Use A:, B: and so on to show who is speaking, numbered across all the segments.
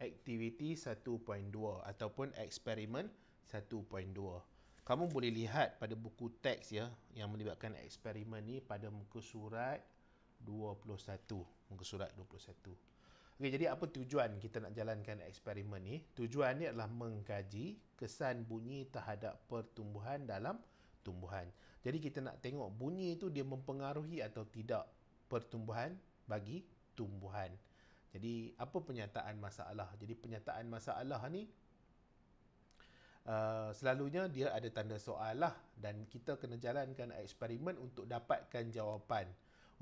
A: aktiviti 1.2 ataupun eksperimen 1.2. Kamu boleh lihat pada buku teks ya yang melibatkan eksperimen ni pada muka surat 21. Muka surat 21. Okey, jadi apa tujuan kita nak jalankan eksperimen ni? Tujuan ni adalah mengkaji kesan bunyi terhadap pertumbuhan dalam tumbuhan. Jadi kita nak tengok bunyi itu dia mempengaruhi atau tidak pertumbuhan bagi tumbuhan. Jadi apa penyataan masalah? Jadi penyataan masalah ni uh, selalunya dia ada tanda soal lah dan kita kena jalankan eksperimen untuk dapatkan jawapan.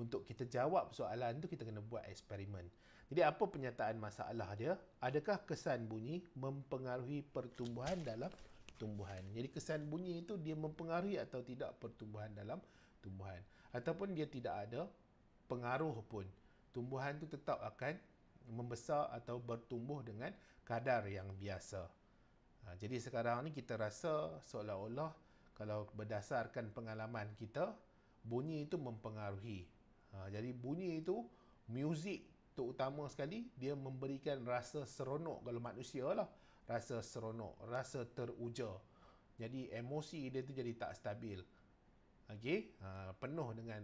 A: Untuk kita jawab soalan tu kita kena buat eksperimen. Jadi apa penyataan masalah dia? Adakah kesan bunyi mempengaruhi pertumbuhan dalam tumbuhan? Jadi kesan bunyi itu dia mempengaruhi atau tidak pertumbuhan dalam tumbuhan? Ataupun dia tidak ada pengaruh pun. Tumbuhan tu tetap akan membesar atau bertumbuh dengan kadar yang biasa. Ha, jadi sekarang ni kita rasa seolah-olah kalau berdasarkan pengalaman kita, bunyi itu mempengaruhi. Ha, jadi bunyi itu, muzik terutama sekali, dia memberikan rasa seronok kalau manusia lah. Rasa seronok, rasa teruja. Jadi emosi dia tu jadi tak stabil. Okay, ha, penuh dengan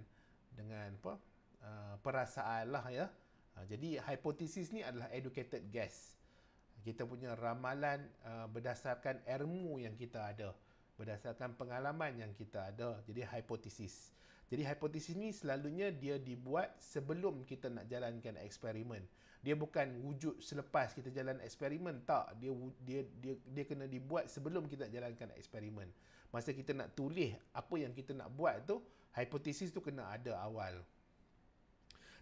A: dengan apa? Uh, perasaan lah ya. Ha, jadi hipotesis ni adalah educated guess. Kita punya ramalan uh, berdasarkan ilmu yang kita ada, berdasarkan pengalaman yang kita ada. Jadi hipotesis. Jadi hipotesis ni selalunya dia dibuat sebelum kita nak jalankan eksperimen. Dia bukan wujud selepas kita jalan eksperimen tak. Dia dia dia dia kena dibuat sebelum kita jalankan eksperimen. Masa kita nak tulis apa yang kita nak buat tu, hipotesis tu kena ada awal.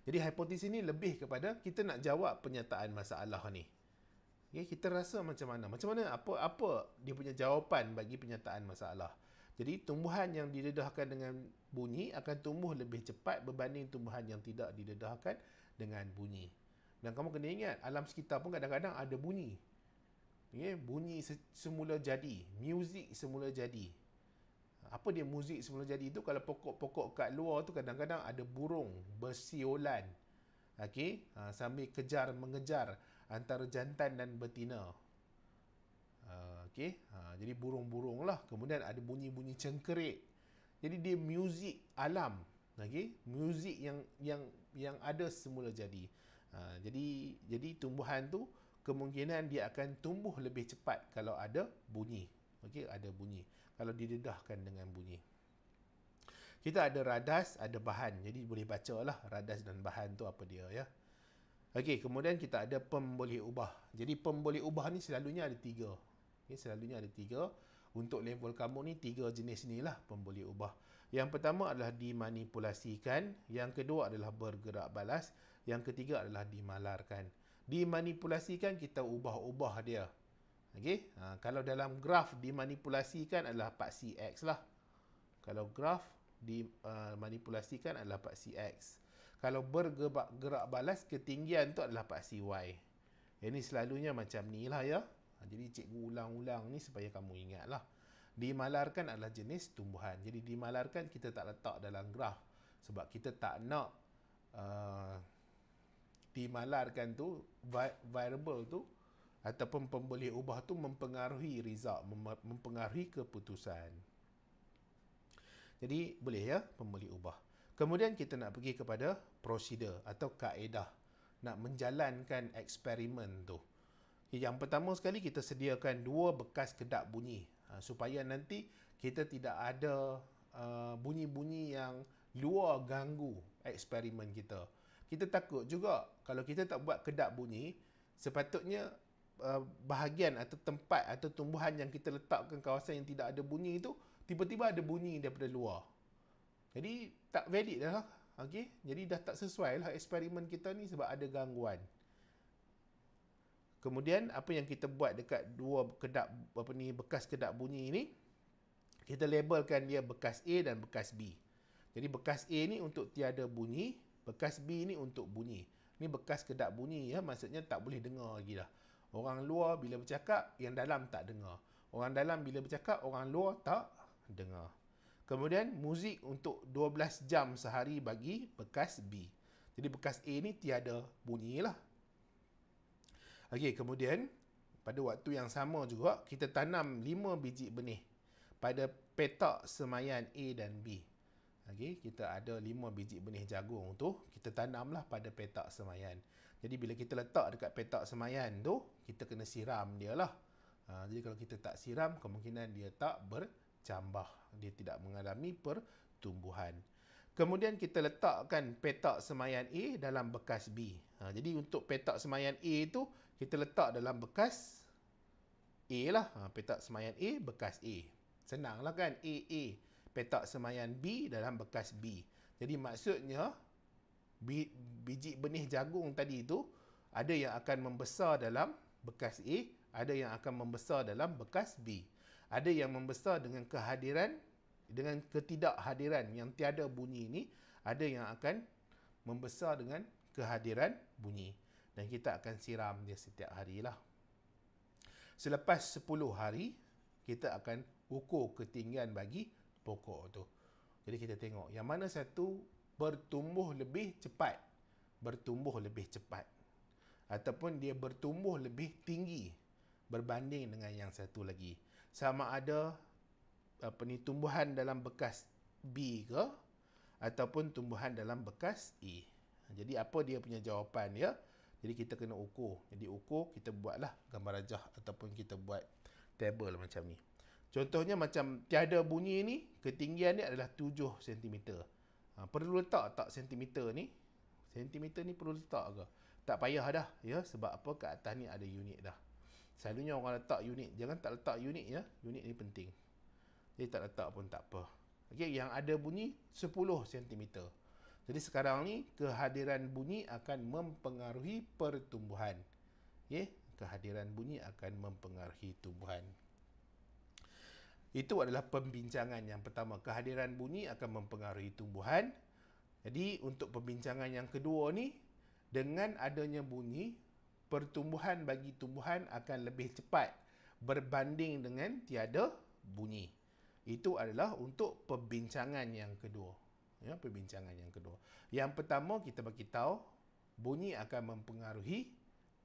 A: Jadi hipotesis ni lebih kepada kita nak jawab pernyataan masalah ni. Okay, kita rasa macam mana? Macam mana apa apa dia punya jawapan bagi pernyataan masalah? Jadi tumbuhan yang didedahkan dengan bunyi akan tumbuh lebih cepat berbanding tumbuhan yang tidak didedahkan dengan bunyi. Dan kamu kena ingat alam sekitar pun kadang-kadang ada bunyi. Okay, bunyi semula jadi, music semula jadi apa dia muzik semula jadi tu kalau pokok-pokok kat luar tu kadang-kadang ada burung bersiolan okey ha, sambil kejar mengejar antara jantan dan betina ha, okey ha, jadi burung-burung lah kemudian ada bunyi-bunyi cengkerik jadi dia muzik alam okey muzik yang yang yang ada semula jadi ha, jadi jadi tumbuhan tu kemungkinan dia akan tumbuh lebih cepat kalau ada bunyi okey ada bunyi kalau didedahkan dengan bunyi kita ada radas ada bahan jadi boleh baca lah radas dan bahan tu apa dia ya okey kemudian kita ada pemboleh ubah jadi pemboleh ubah ni selalunya ada tiga okey selalunya ada tiga untuk level kamu ni tiga jenis inilah pemboleh ubah yang pertama adalah dimanipulasikan yang kedua adalah bergerak balas yang ketiga adalah dimalarkan dimanipulasikan kita ubah-ubah dia Okey, uh, kalau dalam graf dimanipulasikan adalah part x lah. Kalau graf dimanipulasikan uh, adalah part x. Kalau bergerak gerak balas ketinggian tu adalah part CY. Ini selalunya macam ni lah ya. Ha, jadi cikgu ulang-ulang ni supaya kamu ingat lah. Dimalarkan adalah jenis tumbuhan. Jadi dimalarkan kita tak letak dalam graf. Sebab kita tak nak uh, dimalarkan tu, variable tu ataupun pemboleh ubah tu mempengaruhi result mempengaruhi keputusan jadi boleh ya pemboleh ubah kemudian kita nak pergi kepada prosedur atau kaedah nak menjalankan eksperimen tu yang pertama sekali kita sediakan dua bekas kedap bunyi ha, supaya nanti kita tidak ada ha, bunyi-bunyi yang luar ganggu eksperimen kita kita takut juga kalau kita tak buat kedap bunyi sepatutnya Uh, bahagian atau tempat atau tumbuhan yang kita letakkan kawasan yang tidak ada bunyi itu tiba-tiba ada bunyi daripada luar. Jadi tak valid dah. Okey, jadi dah tak sesuai lah eksperimen kita ni sebab ada gangguan. Kemudian apa yang kita buat dekat dua kedap apa ni bekas kedap bunyi ini kita labelkan dia bekas A dan bekas B. Jadi bekas A ni untuk tiada bunyi, bekas B ni untuk bunyi. Ni bekas kedap bunyi ya, maksudnya tak boleh dengar lagi dah. Orang luar bila bercakap, yang dalam tak dengar. Orang dalam bila bercakap, orang luar tak dengar. Kemudian muzik untuk 12 jam sehari bagi bekas B. Jadi bekas A ni tiada bunyi lah. Okey, kemudian pada waktu yang sama juga kita tanam 5 biji benih pada petak semayan A dan B. Okey, kita ada 5 biji benih jagung tu kita tanamlah pada petak semayan. Jadi bila kita letak dekat petak semayan tu, kita kena siram dia lah. Ha, jadi kalau kita tak siram, kemungkinan dia tak bercambah. Dia tidak mengalami pertumbuhan. Kemudian kita letakkan petak semayan A dalam bekas B. Ha, jadi untuk petak semayan A tu, kita letak dalam bekas A lah. Ha, petak semayan A, bekas A. Senanglah kan? A, A. Petak semayan B dalam bekas B. Jadi maksudnya, biji benih jagung tadi itu ada yang akan membesar dalam bekas A, ada yang akan membesar dalam bekas B. Ada yang membesar dengan kehadiran dengan ketidakhadiran yang tiada bunyi ini, ada yang akan membesar dengan kehadiran bunyi dan kita akan siram dia setiap lah. Selepas 10 hari, kita akan ukur ketinggian bagi pokok tu. Jadi kita tengok yang mana satu bertumbuh lebih cepat bertumbuh lebih cepat ataupun dia bertumbuh lebih tinggi berbanding dengan yang satu lagi sama ada apa eh, ni tumbuhan dalam bekas B ke ataupun tumbuhan dalam bekas E jadi apa dia punya jawapan ya jadi kita kena ukur jadi ukur kita buatlah gambar rajah ataupun kita buat table macam ni contohnya macam tiada bunyi ni ketinggian dia adalah 7 cm Ha, perlu letak tak sentimeter ni? Sentimeter ni perlu letak ke? Tak payah dah. Ya, sebab apa kat atas ni ada unit dah. Selalunya orang letak unit. Jangan tak letak unit ya. Unit ni penting. Jadi tak letak pun tak apa. Okey, yang ada bunyi 10 cm. Jadi sekarang ni kehadiran bunyi akan mempengaruhi pertumbuhan. Okey, ya, kehadiran bunyi akan mempengaruhi tumbuhan. Itu adalah pembincangan yang pertama. Kehadiran bunyi akan mempengaruhi tumbuhan. Jadi untuk pembincangan yang kedua ni, dengan adanya bunyi, pertumbuhan bagi tumbuhan akan lebih cepat berbanding dengan tiada bunyi. Itu adalah untuk pembincangan yang kedua. Ya, pembincangan yang kedua. Yang pertama kita bagi tahu bunyi akan mempengaruhi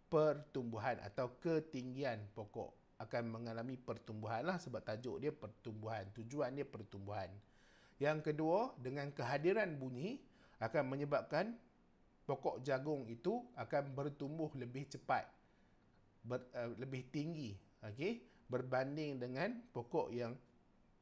A: pertumbuhan atau ketinggian pokok akan mengalami pertumbuhan lah sebab tajuk dia pertumbuhan. Tujuan dia pertumbuhan. Yang kedua, dengan kehadiran bunyi akan menyebabkan pokok jagung itu akan bertumbuh lebih cepat, ber, uh, lebih tinggi okay? berbanding dengan pokok yang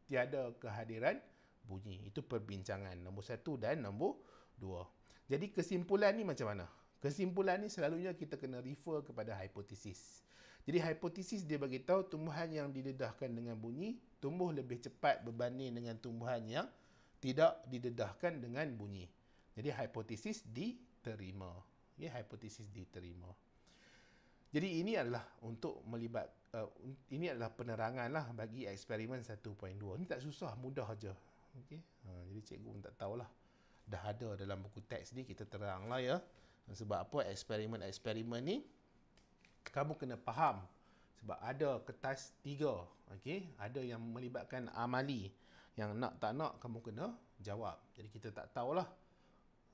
A: tiada kehadiran bunyi. Itu perbincangan nombor satu dan nombor dua. Jadi kesimpulan ni macam mana? Kesimpulan ni selalunya kita kena refer kepada hipotesis. Jadi hipotesis dia bagi tahu tumbuhan yang didedahkan dengan bunyi tumbuh lebih cepat berbanding dengan tumbuhan yang tidak didedahkan dengan bunyi. Jadi hipotesis diterima. Ya, okay, hipotesis diterima. Jadi ini adalah untuk melibat uh, ini adalah penerangan lah bagi eksperimen 1.2. Ini tak susah, mudah aja. Okey. Ha, jadi cikgu pun tak tahulah. Dah ada dalam buku teks ni kita teranglah ya. Sebab apa eksperimen-eksperimen ni? Kamu kena faham. Sebab ada kertas tiga. Okay? Ada yang melibatkan amali. Yang nak tak nak, kamu kena jawab. Jadi kita tak tahulah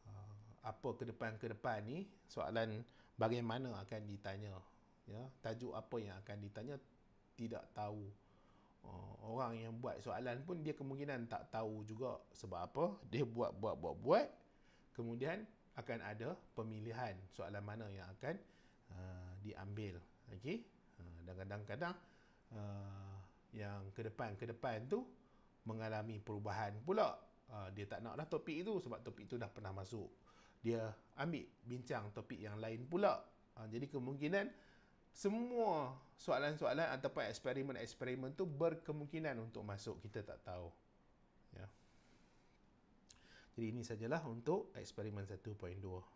A: uh, apa ke depan-ke depan ni. Soalan bagaimana akan ditanya. Ya? Tajuk apa yang akan ditanya, tidak tahu. Uh, orang yang buat soalan pun dia kemungkinan tak tahu juga sebab apa. Dia buat-buat-buat-buat. Kemudian akan ada pemilihan soalan mana yang akan uh, diambil okey dan uh, kadang-kadang uh, yang ke depan-ke depan tu mengalami perubahan pula uh, dia tak naklah topik itu sebab topik itu dah pernah masuk dia ambil bincang topik yang lain pula uh, jadi kemungkinan semua soalan-soalan ataupun eksperimen-eksperimen tu berkemungkinan untuk masuk kita tak tahu jadi ini sajalah untuk eksperimen 1.2.